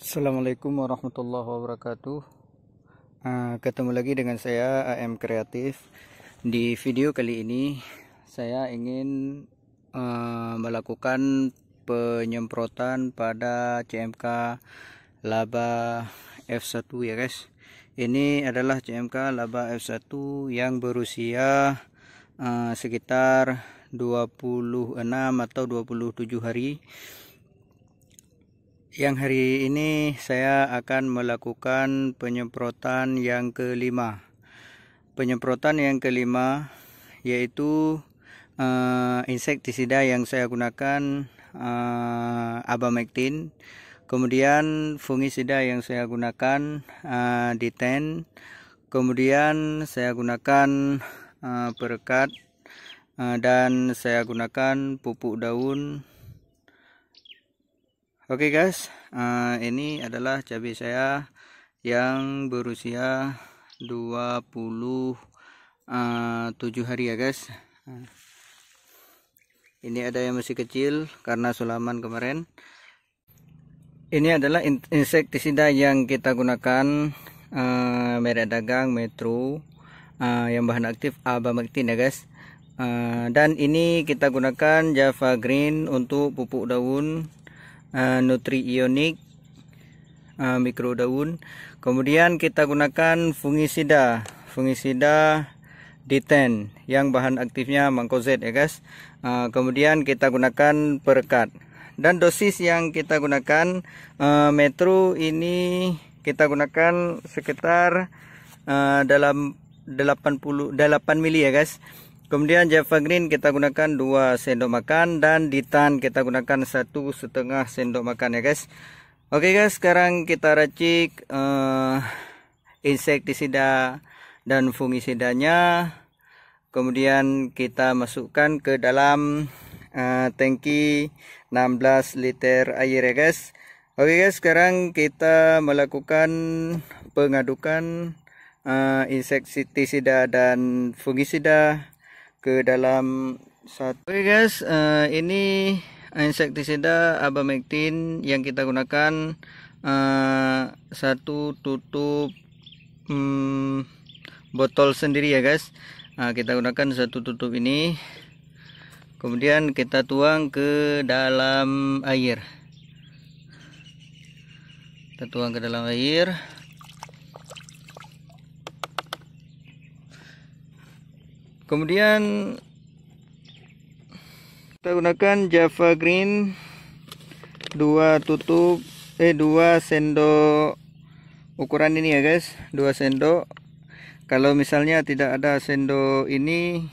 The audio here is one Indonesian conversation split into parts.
Assalamualaikum warahmatullahi wabarakatuh ah, Ketemu lagi dengan saya AM Kreatif Di video kali ini Saya ingin ah, Melakukan Penyemprotan pada CMK Laba F1 ya guys Ini adalah CMK Laba F1 Yang berusia Eh, sekitar 26 atau 27 hari yang hari ini saya akan melakukan penyemprotan yang kelima penyemprotan yang kelima yaitu uh, insektisida yang saya gunakan uh, abamectin kemudian fungisida yang saya gunakan uh, diten kemudian saya gunakan Eh, berkat eh, dan saya gunakan pupuk daun oke okay guys eh, ini adalah cabai saya yang berusia 27 hari ya guys ini ada yang masih kecil karena sulaman kemarin ini adalah insektisida yang kita gunakan uh, merek dagang metro Ah, yang bahan aktif abamectin ah, ya guys uh, dan ini kita gunakan java green untuk pupuk daun uh, nutri ionik uh, mikro daun kemudian kita gunakan fungisida fungisida D10 yang bahan aktifnya mangkozet ya guys uh, kemudian kita gunakan perekat dan dosis yang kita gunakan uh, metro ini kita gunakan sekitar uh, dalam 80, 8 mili ya guys kemudian java green kita gunakan 2 sendok makan dan ditan kita gunakan satu setengah sendok makan ya guys oke okay guys sekarang kita racik uh, insektisida dan fungisidanya kemudian kita masukkan ke dalam uh, tangki 16 liter air ya guys oke okay guys sekarang kita melakukan pengadukan uh, eh, insektisida dan fungisida ke dalam satu. Oke okay guys, uh, ini insektisida abamectin yang kita gunakan uh, satu tutup um, botol sendiri ya guys. Uh, kita gunakan satu tutup ini. Kemudian kita tuang ke dalam air. Kita tuang ke dalam air. kemudian kita gunakan java green dua tutup eh dua sendok ukuran ini ya guys dua sendok kalau misalnya tidak ada sendok ini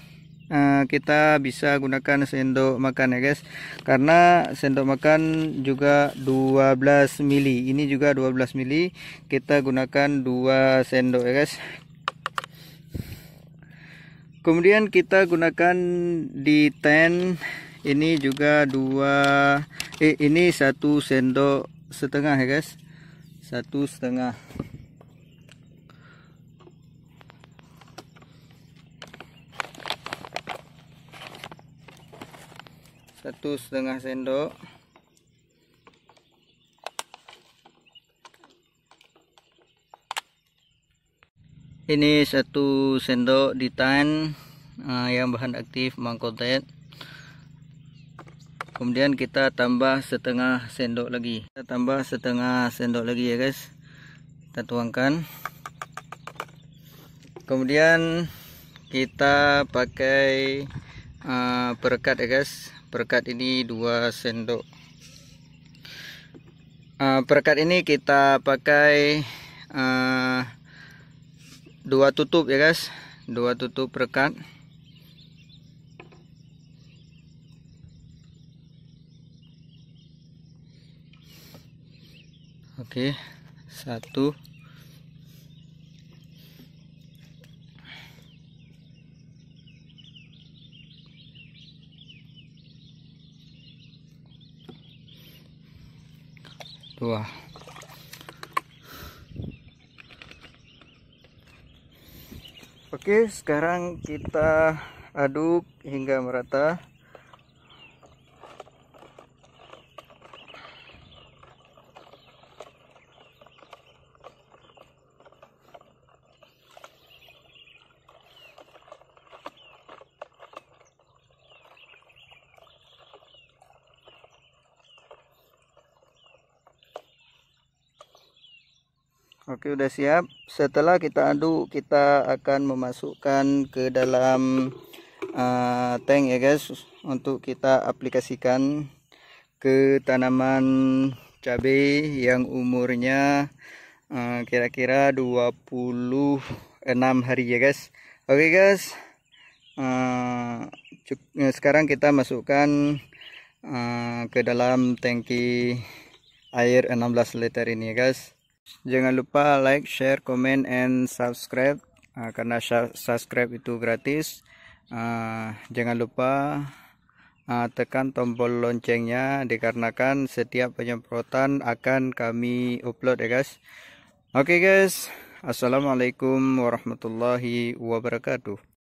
eh, kita bisa gunakan sendok makan ya guys karena sendok makan juga 12 mili ini juga 12 mili kita gunakan dua sendok ya guys kemudian kita gunakan di ten ini juga dua eh ini satu sendok setengah ya guys satu setengah satu setengah sendok ini satu sendok ditan uh, eh, yang bahan aktif mangkotet kemudian kita tambah setengah sendok lagi kita tambah setengah sendok lagi ya guys kita tuangkan kemudian kita pakai uh, eh, perekat ya guys perekat ini dua sendok uh, eh, perekat ini kita pakai uh, dua tutup ya guys dua tutup rekat oke satu dua Oke, sekarang kita aduk hingga merata. Oke, udah siap. Setelah kita aduk, kita akan memasukkan ke dalam uh, tank ya guys untuk kita aplikasikan ke tanaman cabai yang umurnya eh, kira-kira uh, 26 hari ya guys. Oke guys. Uh, sekarang kita masukkan uh, ke dalam tangki air 16 liter ini ya guys. Jangan lupa like, share, comment, and subscribe uh, karena subscribe itu gratis. Uh, jangan lupa uh, tekan tombol loncengnya dikarenakan setiap penyemprotan akan kami upload ya guys. Oke okay guys, assalamualaikum warahmatullahi wabarakatuh.